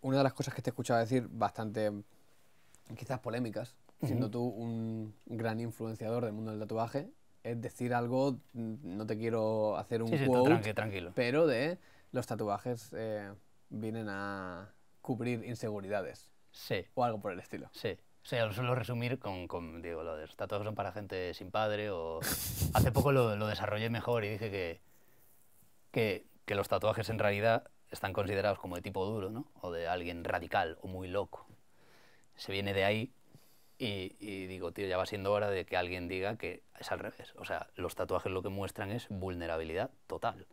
una de las cosas que te he escuchado decir bastante, quizás polémicas, siendo tú un gran influenciador del mundo del tatuaje, es decir algo, mm, no te quiero hacer un juego pero de los tatuajes eh, vienen a cubrir inseguridades. Sí. O algo por el estilo. Sí. O sea, lo suelo resumir con, digo, lo de los tatuajes son para gente sin padre o... Hace poco lo, desarrollé mejor y dije que, que los tatuajes en realidad están considerados como de tipo duro, ¿no? O de alguien radical o muy loco. Se viene de ahí y, digo, tío, ya va siendo hora de que alguien diga que es al revés. O sea, los tatuajes lo que muestran es vulnerabilidad total.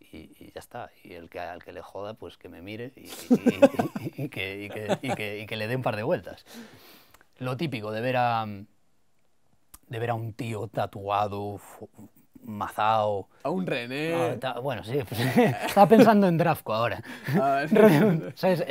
Y, ya está. Y el que, al que le joda, pues que me mire y, que, le dé un par de vueltas. Lo típico de de ver a un tío tatuado, Mazao. A un René. Ah, bueno, sí, estaba pensando en Drafco ahora. ¿Sabes?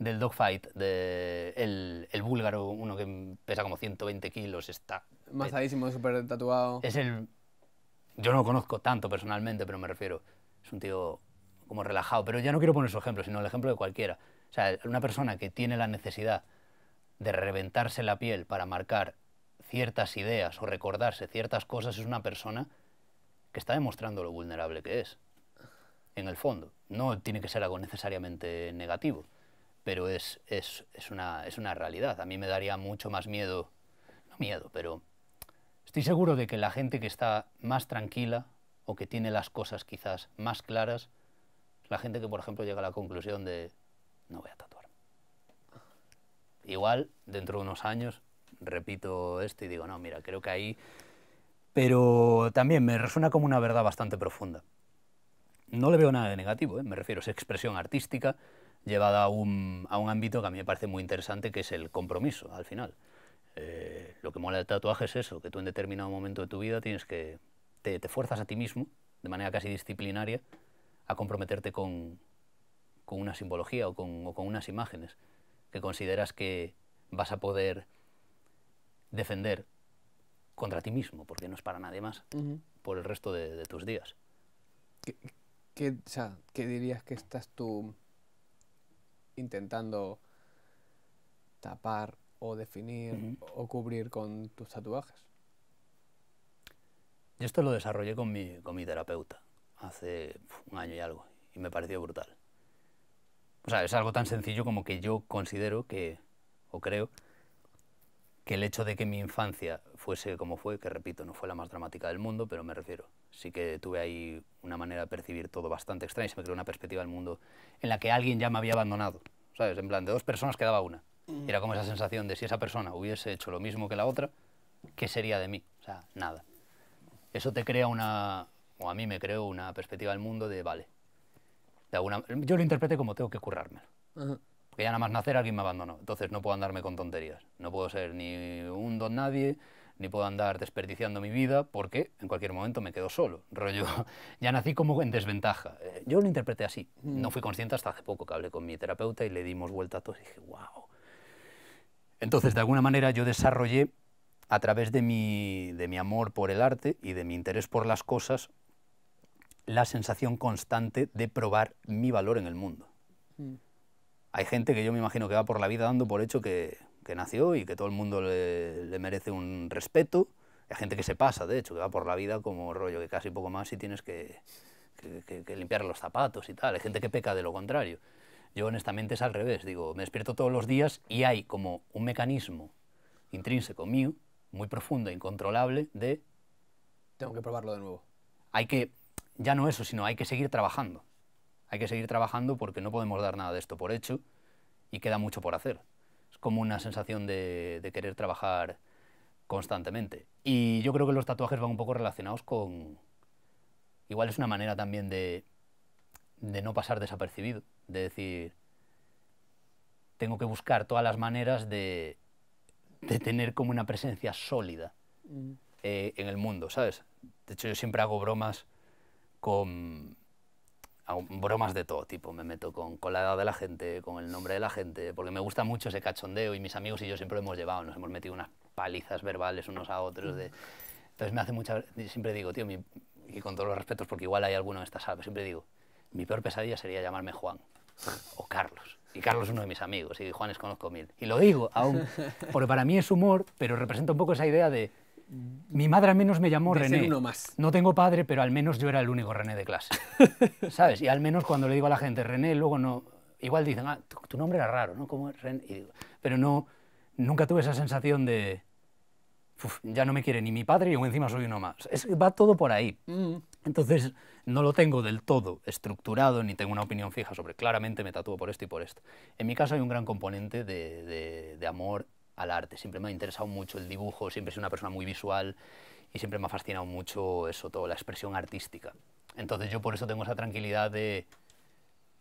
del, Dogfight, de el, el, búlgaro, uno que pesa como 120 kilos, está. Mazadísimo, súper tatuado. Es el. Yo no conozco tanto personalmente, pero me refiero. Es un tío como relajado. Pero ya no quiero poner su ejemplo, sino el ejemplo de cualquiera. O sea, una persona que tiene la necesidad de reventarse la piel para marcar ciertas ideas o recordarse ciertas cosas es una persona que está demostrando lo vulnerable que es. En el fondo, no tiene que ser algo necesariamente negativo, pero es, una, es una realidad. A mí me daría mucho más miedo, no miedo, pero estoy seguro de que la gente que está más tranquila o que tiene las cosas quizás más claras, la gente que, por ejemplo, llega a la conclusión de no voy a tatuar. Igual, dentro de unos años, repito esto y digo, no, mira, creo que ahí... Pero también me resuena como una verdad bastante profunda. No le veo nada de negativo, ¿eh? me refiero, es expresión artística llevada a un, ámbito que a mí me parece muy interesante, que es el compromiso, al final. Eh, lo que mola del tatuaje es eso, que tú en determinado momento de tu vida tienes que... Te, fuerzas a ti mismo, de manera casi disciplinaria, a comprometerte con, una simbología o con unas imágenes que consideras que vas a poder defender contra ti mismo, porque no es para nadie más, por el resto de, tus días. ¿Qué, dirías que estás tú intentando tapar o definir o cubrir con tus tatuajes? Yo esto lo desarrollé con mi, con mi terapeuta hace un año y algo y me pareció brutal. O sea, es algo tan sencillo como que yo considero que, o creo, que el hecho de que mi infancia fuese como fue, que repito, no fue la más dramática del mundo, pero me refiero, sí que tuve ahí una manera de percibir todo bastante extraña y se me creó una perspectiva del mundo en la que alguien ya me había abandonado, ¿sabes? En plan, de dos personas quedaba una. Mm. era como esa sensación de si esa persona hubiese hecho lo mismo que la otra, ¿qué sería de mí? O sea, nada. Eso te crea una, o a mí me creó una perspectiva del mundo de, vale, de alguna, yo lo interpreté como tengo que currármelo. Que ya nada más nacer alguien me abandonó. Entonces no puedo andarme con tonterías. No puedo ser ni un don nadie, ni puedo andar desperdiciando mi vida porque en cualquier momento me quedo solo. Rollo, ya nací como en desventaja. Eh, yo lo interpreté así. Mm. No fui consciente hasta hace poco que hablé con mi terapeuta y le dimos vuelta a todo y dije, wow. Entonces, de alguna manera yo desarrollé a través de mi, de mi amor por el arte y de mi interés por las cosas la sensación constante de probar mi valor en el mundo. Mm hay gente que yo me imagino que va por la vida dando por hecho que, nació y que todo el mundo le, merece un respeto. Hay gente que se pasa, de hecho, que va por la vida como rollo, que casi poco más y tienes que, que limpiar los zapatos y tal. Hay gente que peca de lo contrario. Yo honestamente es al revés, digo, me despierto todos los días y hay como un mecanismo intrínseco mío, muy profundo e incontrolable, de... Tengo que probarlo de nuevo. Hay que, ya no eso, sino hay que seguir trabajando. Hay que seguir trabajando porque no podemos dar nada de esto por hecho y queda mucho por hacer. Es como una sensación de, querer trabajar constantemente. Y yo creo que los tatuajes van un poco relacionados con... Igual es una manera también de, no pasar desapercibido, de decir, tengo que buscar todas las maneras de, tener como una presencia sólida mm. eh, en el mundo, ¿sabes? De hecho, yo siempre hago bromas con bromas de todo tipo. Me meto con, con, la edad de la gente, con el nombre de la gente, porque me gusta mucho ese cachondeo y mis amigos y yo siempre hemos llevado, nos hemos metido unas palizas verbales unos a otros. De... Entonces me hace mucha... Siempre digo, tío, y con todos los respetos, porque igual hay alguno en esta sala, siempre digo, mi peor pesadilla sería llamarme Juan o Carlos. Y Carlos es uno de mis amigos y Juan es conozco mil. Y lo digo aún, porque para mí es humor, pero representa un poco esa idea de mi madre al menos me llamó René. No tengo padre, pero al menos yo era el único René de clase. ¿Sabes? Y al menos cuando le digo a la gente René, luego no. Igual dicen, ah, tu, nombre era raro, ¿no? ¿Cómo es René? pero no, nunca tuve esa sensación de. ya no me quiere ni mi padre y encima soy uno más. va todo por ahí. Mm. Entonces no lo tengo del todo estructurado ni tengo una opinión fija sobre claramente me tatúo por esto y por esto. En mi caso hay un gran componente de amor al arte. Siempre me ha interesado mucho el dibujo, siempre he sido una persona muy visual y siempre me ha fascinado mucho eso, todo la expresión artística. Entonces yo por eso tengo esa tranquilidad de,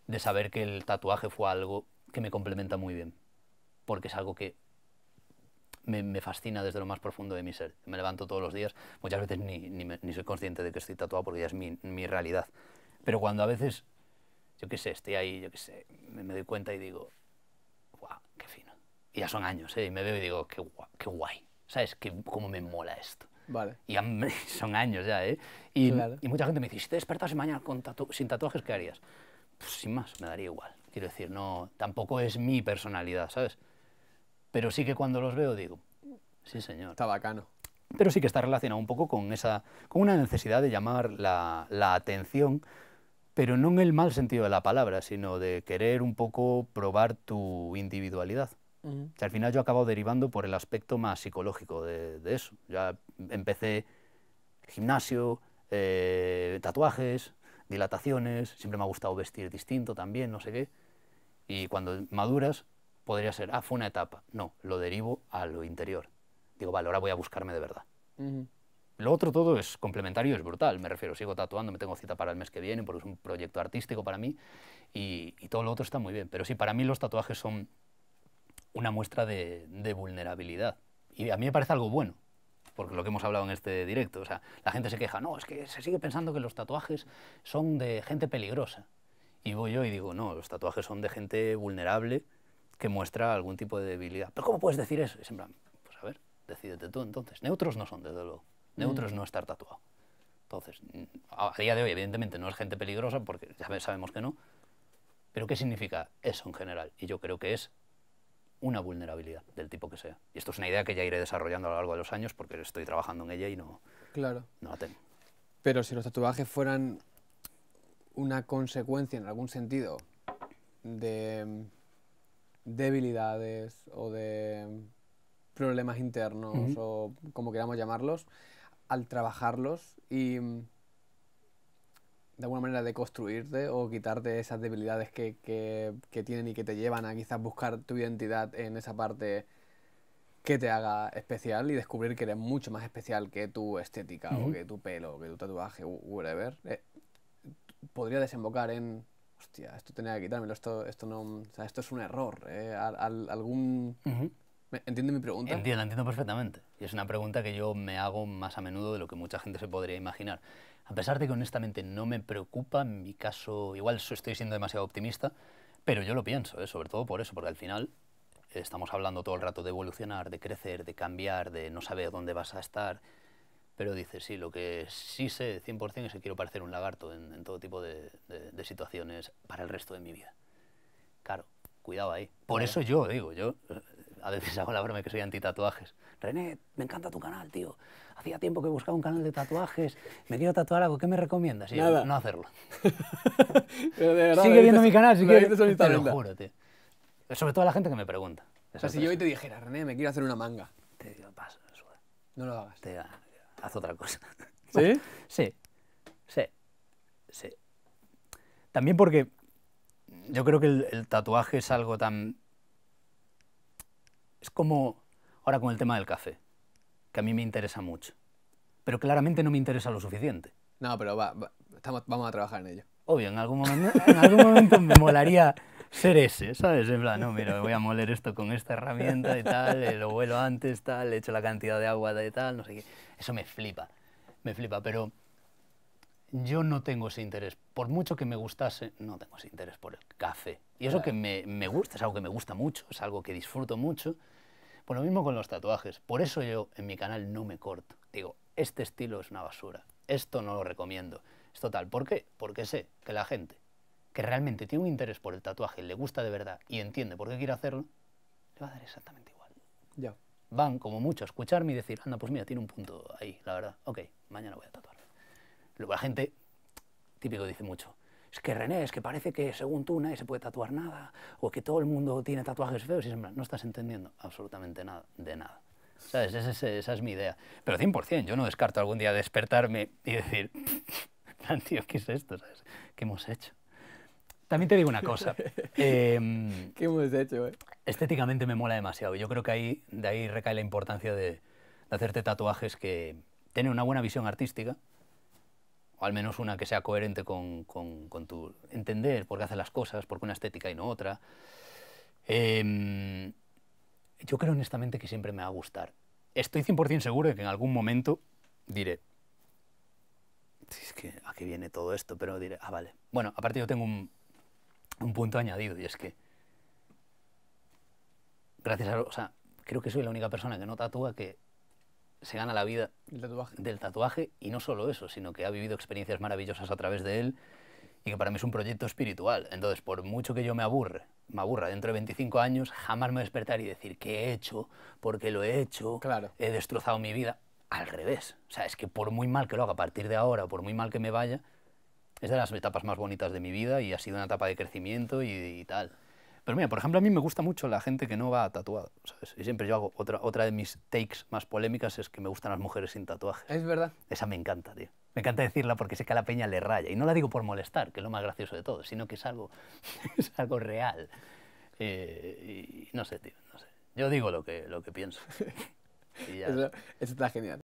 de saber que el tatuaje fue algo que me complementa muy bien, porque es algo que me, fascina desde lo más profundo de mi ser. Me levanto todos los días, muchas veces ni, soy consciente de que estoy tatuado porque ya es mi, realidad. Pero cuando a veces, yo qué sé, estoy ahí, yo qué sé, me, doy cuenta y digo, ¡guau, qué fin! ya son años, ¿eh? Y me veo y digo, qué, guay, qué guay. ¿Sabes? Que, ¿Cómo me mola esto? Vale. Y son años ya, ¿eh? Y, mucha gente me dice, si te despertas mañana sin tatuajes, ¿qué harías? Pues sin más, me daría igual. Quiero decir, no, tampoco es mi personalidad, ¿sabes? Pero sí que cuando los veo digo, sí señor. Está bacano. Pero sí que está relacionado un poco con, esa, con una necesidad de llamar la, la atención, pero no en el mal sentido de la palabra, sino de querer un poco probar tu individualidad al final yo acabo derivando por el aspecto más psicológico de, eso. Ya empecé gimnasio, eh, tatuajes, dilataciones, siempre me ha gustado vestir distinto también, no sé qué. Y cuando maduras podría ser, ah, fue una etapa. No, lo derivo a lo interior. Digo, vale, ahora voy a buscarme de verdad. Lo otro todo es complementario, es brutal. Me refiero, sigo tatuando, me tengo cita para el mes que viene porque es un proyecto artístico para mí y todo lo otro está muy bien. Pero sí, para mí los tatuajes son una muestra de, vulnerabilidad. Y a mí me parece algo bueno, porque lo que hemos hablado en este directo, o sea, la gente se queja, no, es que se sigue pensando que los tatuajes son de gente peligrosa. Y voy yo y digo, no, los tatuajes son de gente vulnerable que muestra algún tipo de debilidad. Pero ¿cómo puedes decir eso? Y en pues a ver, decídete tú entonces. Neutros no son, desde luego. Neutros mm. no estar tatuado. Entonces, a día de hoy, evidentemente, no es gente peligrosa, porque ya sabemos que no. Pero ¿qué significa eso en general? Y yo creo que es una vulnerabilidad, del tipo que sea. Y esto es una idea que ya iré desarrollando a lo largo de los años porque estoy trabajando en ella y no, no la tengo. Pero si los tatuajes fueran una consecuencia en algún sentido de debilidades o de problemas internos o como queramos llamarlos, al trabajarlos y de alguna manera de construirte o quitarte esas debilidades que, tienen y que te llevan a quizás buscar tu identidad en esa parte que te haga especial y descubrir que eres mucho más especial que tu estética o que tu pelo o que tu tatuaje o whatever, eh, podría desembocar en, hostia, esto tenía que quitármelo, esto, esto, no, esto es un error, eh, algún... ¿Entiende mi pregunta? Entiendo, la entiendo perfectamente. Y es una pregunta que yo me hago más a menudo de lo que mucha gente se podría imaginar. A pesar de que honestamente no me preocupa, en mi caso igual estoy siendo demasiado optimista, pero yo lo pienso, ¿eh? sobre todo por eso, porque al final estamos hablando todo el rato de evolucionar, de crecer, de cambiar, de no saber dónde vas a estar, pero dices, sí, lo que sí sé 100% es que quiero parecer un lagarto en, todo tipo de, situaciones para el resto de mi vida. Claro, cuidado ahí. Por eso yo digo, yo eh, a veces hago la broma que soy anti tatuajes. René, me encanta tu canal, tío hacía tiempo que buscaba un canal de tatuajes, me quiero tatuar algo, ¿qué me recomiendas? Y no hacerlo. Sigue viendo mi canal, si quieres. Te lo juro, tío. Sobre todo la gente que me pregunta. O sea, si yo hoy te dijera, René, me quiero hacer una manga. Te digo, paso, No lo hagas. Te haz otra cosa. ¿Sí? sí. Sí. Sí. También porque yo creo que el tatuaje es algo tan... Es como ahora con el tema del café que a mí me interesa mucho. Pero claramente no me interesa lo suficiente. No, pero va, vamos a trabajar en ello. Obvio, en algún momento, en algún momento me molaría ser ese, ¿sabes? En plan, no, mira, voy a moler esto con esta herramienta y tal, eh, lo vuelo antes, tal, le echo la cantidad de agua de tal, no sé qué. Eso me flipa, me flipa, pero yo no tengo ese interés. Por mucho que me gustase, no tengo ese interés por el café. Y eso que me, me, gusta, es algo que me gusta mucho, es algo que disfruto mucho, pues lo mismo con los tatuajes. Por eso yo en mi canal no me corto. Digo, este estilo es una basura. Esto no lo recomiendo. Es total. ¿Por qué? Porque sé que la gente que realmente tiene un interés por el tatuaje, le gusta de verdad y entiende por qué quiere hacerlo, le va a dar exactamente igual. Ya. Van, como mucho, a escucharme y decir, anda, pues mira, tiene un punto ahí, la verdad. Ok, mañana voy a tatuar. La gente, típico, dice mucho, es que René, es que parece que según tú nadie se puede tatuar nada, o que todo el mundo tiene tatuajes feos, y no estás entendiendo absolutamente nada, de nada. ¿Sabes? Esa es, mi idea. Pero 100%, yo no descarto algún día despertarme y decir, tío, ¿qué es esto? ¿Qué hemos hecho? También te digo una cosa. Em, ¿Qué hemos hecho? Eh? Estéticamente me mola demasiado. Yo creo que ahí, de ahí recae la importancia de, de hacerte tatuajes que tiene una buena visión artística, o al menos una que sea coherente con, tu entender por qué hace las cosas, por qué una estética y no otra. Em, yo creo honestamente que siempre me va a gustar. Estoy 100% seguro de que en algún momento diré, es que a viene todo esto, pero diré, ah, vale. Bueno, aparte yo tengo un, un punto añadido y es que, gracias a, o sea, creo que soy la única persona que no tatúa que se gana la vida del tatuaje y no solo eso, sino que ha vivido experiencias maravillosas a través de él y que para mí es un proyecto espiritual. Entonces, por mucho que yo me aburre, me aburra dentro de 25 años, jamás me despertar y decir que he hecho, porque lo he hecho, claro. he destrozado mi vida. Al revés. O sea, es que por muy mal que lo haga a partir de ahora, por muy mal que me vaya, es de las etapas más bonitas de mi vida y ha sido una etapa de crecimiento y tal. Pero mira, por ejemplo, a mí me gusta mucho la gente que no va tatuada, ¿sabes? Y siempre yo hago otra, otra de mis takes más polémicas es que me gustan las mujeres sin tatuaje. Es verdad. Esa me encanta, tío. Me encanta decirla porque sé que a la peña le raya. Y no la digo por molestar, que es lo más gracioso de todo, sino que es algo, es algo real. Eh, y no sé, tío, no sé. Yo digo lo que, lo que pienso. eso está genial.